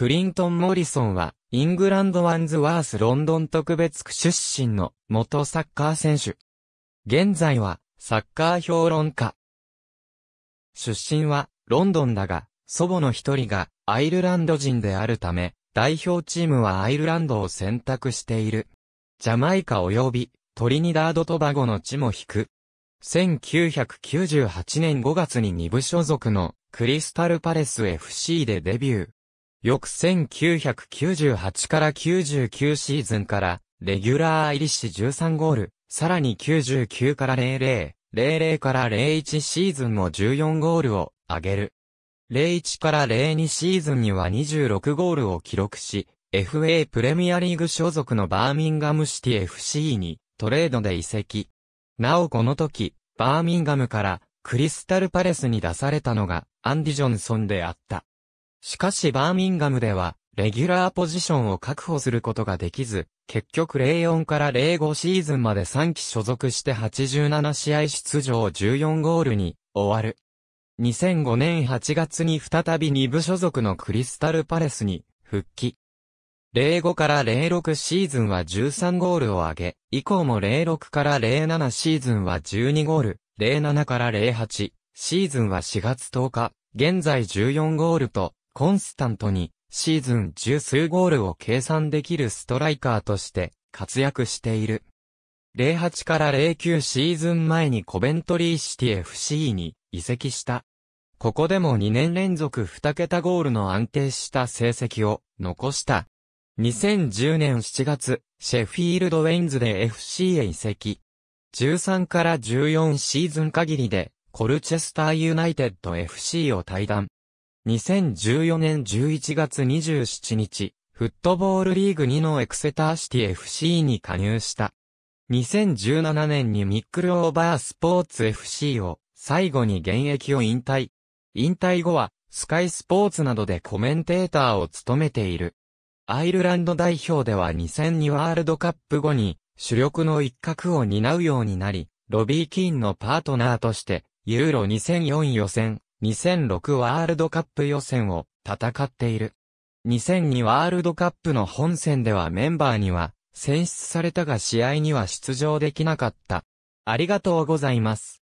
クリントン・モリソンは、イングランド・ワンズワース・ロンドン特別区出身の元サッカー選手。現在は、サッカー評論家。出身は、ロンドンだが、祖母の一人が、アイルランド人であるため、代表チームはアイルランドを選択している。ジャマイカ及び、トリニダード・トバゴの地も引く。1998年5月に2部所属のクリスタルパレス FC でデビュー。翌1998から99シーズンから、レギュラー入りし13ゴール、さらに99から00、00から01シーズンも14ゴールを挙げる。01から02シーズンには26ゴールを記録し、FA プレミアリーグ所属のバーミンガムシティ FC にトレードで移籍。なおこの時、バーミンガムからクリスタルパレスに出されたのがアンディ・ジョンソンであった。しかしバーミンガムでは、レギュラーポジションを確保することができず、結局04から05シーズンまで3期所属して87試合出場14ゴールに終わる。2005年8月に再び2部所属のクリスタルパレスに復帰。05から06シーズンは13ゴールを挙げ、以降も06から07シーズンは12ゴール、07から08シーズンは4月10日、現在14ゴールとコンスタントにシーズン十数ゴールを計算できるストライカーとして活躍している。08から09シーズン前にコベントリーシティ FC に移籍した。ここでも2年連続2桁ゴールの安定した成績を残した。2010年7月、シェフィールドウェインズで FC へ移籍。13から14シーズン限りで、コルチェスターユナイテッド FC を退団。2014年11月27日、フットボールリーグ2のエクセターシティ FC に加入した。2017年にミックルオーバースポーツ FC を最後に現役を引退。引退後はスカイスポーツなどでコメンテーターを務めている。アイルランド代表では2002ワールドカップ後に主力の一角を担うようになり、ロビー・キーンのパートナーとしてユーロ2004予選2006ワールドカップ予選を戦っている。2002ワールドカップの本戦ではメンバーには選出されたが試合には出場できなかった。ありがとうございます。